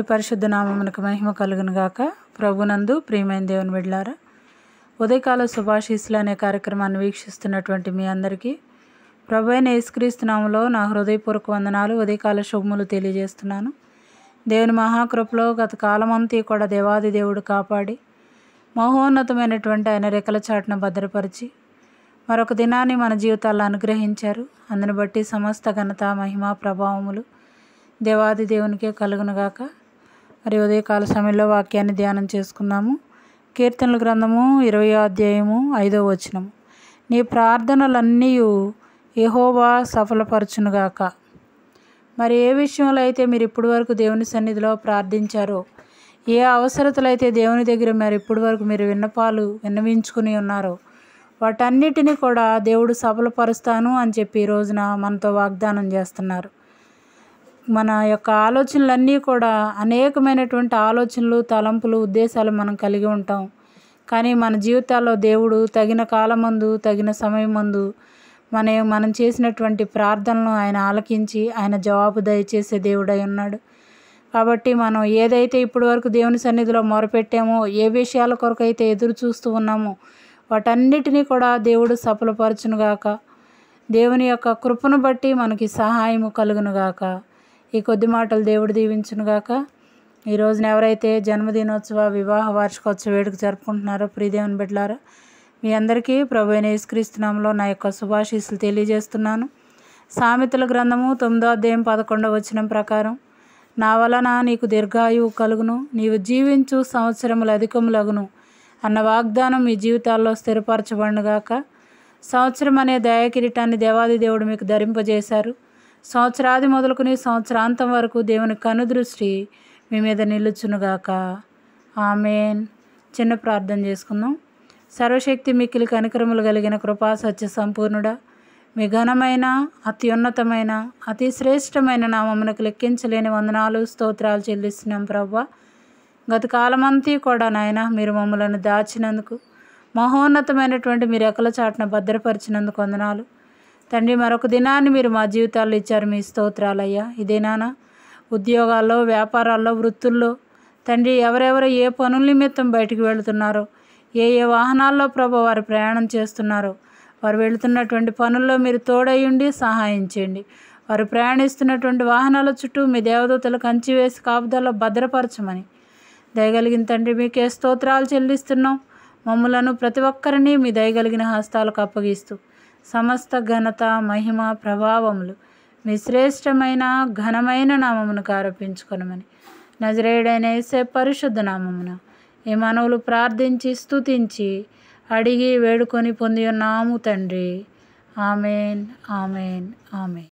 దేవుని పరిశుద్ధ నామమునకు మహిమ కలుగును గాక ప్రభునందు ప్రియమైన దేవుని బిడ్లారా ఉదయకాల శుభాశీస్సులు అనే కార్యక్రమాన్ని వీక్షిస్తున్నటువంటి మీ అందరికీ ప్రభు అయిన యేసుక్రీస్తునామలో నా హృదయపూర్వక వందనాలు ఉదయకాల శుభములు తెలియజేస్తున్నాను దేవుని మహాకృపలో గత కాలమంతా కూడా దేవాది దేవుడు కాపాడి మహోన్నతమైనటువంటి ఆయన రెక్కల చాటును భద్రపరిచి మరొక దినాన్ని మన జీవితాల్లో అనుగ్రహించారు అందుని బట్టి సమస్త ఘనత మహిమ ప్రభావములు దేవాది దేవునికే కలుగునుగాక మరి ఉదయకాల సమయంలో వాక్యాన్ని ధ్యానం చేసుకున్నాము కీర్తనల గ్రంథము ఇరవై అధ్యాయము ఐదో వచ్చినము నీ ప్రార్థనలన్నీ ఎహోవా సఫలపరచునుగాక మరి ఏ విషయంలో అయితే మీరు ఇప్పటి వరకు దేవుని సన్నిధిలో ప్రార్థించారో ఏ అవసరతలు అయితే దేవుని దగ్గర మరి ఇప్పటి వరకు మీరు విన్నపాలు విన్నవించుకుని ఉన్నారో వాటన్నిటిని కూడా దేవుడు సఫలపరుస్తాను అని చెప్పి ఈ రోజున మనతో వాగ్దానం చేస్తున్నారు మన యొక్క ఆలోచనలన్నీ కూడా అనేకమైనటువంటి ఆలోచనలు తలంపులు ఉద్దేశాలు మనం కలిగి ఉంటాం కానీ మన జీవితాల్లో దేవుడు తగిన కాలమందు తగిన సమయం మందు మన మనం చేసినటువంటి ప్రార్థనలను ఆయన ఆలకించి ఆయన జవాబు దయచేసే దేవుడై ఉన్నాడు కాబట్టి మనం ఏదైతే ఇప్పటి వరకు దేవుని సన్నిధిలో మొరపెట్టామో ఏ విషయాల అయితే ఎదురు చూస్తూ ఉన్నామో వాటన్నిటినీ కూడా దేవుడు సఫలపరచునుగాక దేవుని యొక్క కృపను బట్టి మనకి సహాయము కలుగునుగాక ఈ కొద్ది మాటలు దేవుడు దీవించునుగాక ఈ రోజున ఎవరైతే జన్మదినోత్సవ వివాహ వార్షికోత్సవ వేడుక జరుపుకుంటున్నారో ప్రీదేవన్ బిడ్డలారా మీ అందరికీ ప్రభు అయిన యేసుక్రీస్తునామంలో నా యొక్క శుభాశీస్సులు తెలియజేస్తున్నాను సామెతల గ్రంథము తొమ్మిదో అధ్యాయం పదకొండవ వచనం ప్రకారం నా వలన నీకు దీర్ఘాయువు కలుగును నీవు జీవించు సంవత్సరములు అధికములగును అన్న వాగ్దానం మీ జీవితాల్లో స్థిరపరచబడినగాక సంవత్సరం అనే దయాకిరీటాన్ని దేవాది దేవుడు మీకు ధరింపజేశారు సంవత్సరాది మొదలుకుని సంవత్సరాంతం వరకు దేవుని కనుదృష్టి మీ మీద నిలుచునుగాక ఆమెన్ చిన్న ప్రార్థన చేసుకుందాం సర్వశక్తి మిక్కిలి కనికరములు కలిగిన కృపా సత్య సంపూర్ణుడా మీ ఘనమైన అత్యున్నతమైన అతి శ్రేష్టమైన నామమునకు లెక్కించలేని వందనాలు స్తోత్రాలు చెల్లిస్తున్నాం ప్రవ్వ గత కాలమంతా కూడా నాయన మీరు మమ్మలను దాచినందుకు మహోన్నతమైనటువంటి మీరు ఎక్కల చాటున భద్రపరిచినందుకు వందనాలు తండ్రి మరొక దినాన్ని మీరు మా జీవితాల్లో ఇచ్చారు మీ స్తోత్రాలయ్యా ఇదేనానా ఉద్యోగాల్లో వ్యాపారాల్లో వృత్తుల్లో తండ్రి ఎవరెవరు ఏ పనుల నిమిత్తం బయటికి వెళుతున్నారో ఏ ఏ వాహనాల్లో ప్రభు వారు ప్రయాణం చేస్తున్నారో వారు వెళుతున్నటువంటి పనుల్లో మీరు తోడయ్యుండి సహాయం చేయండి వారు ప్రయాణిస్తున్నటువంటి వాహనాల చుట్టూ మీ దేవదూతలు కంచి వేసి కాపుదల్లో భద్రపరచమని దయగలిగిన తండ్రి మీకే స్తోత్రాలు చెల్లిస్తున్నాం మమ్మలను ప్రతి ఒక్కరిని మీ దయగలిగిన హస్తాలకు అప్పగిస్తూ సమస్త ఘనత మహిమ ప్రభావములు మీ శ్రేష్టమైన ఘనమైన నామమును ఆరోపించుకునమని నజరేయుడైన వేసే పరిశుద్ధ నామమున ఈ మనవులు ప్రార్థించి స్తుతించి అడిగి వేడుకొని పొంది ఉన్నాము తండ్రి ఆమెన్ ఆమెన్ ఆమెన్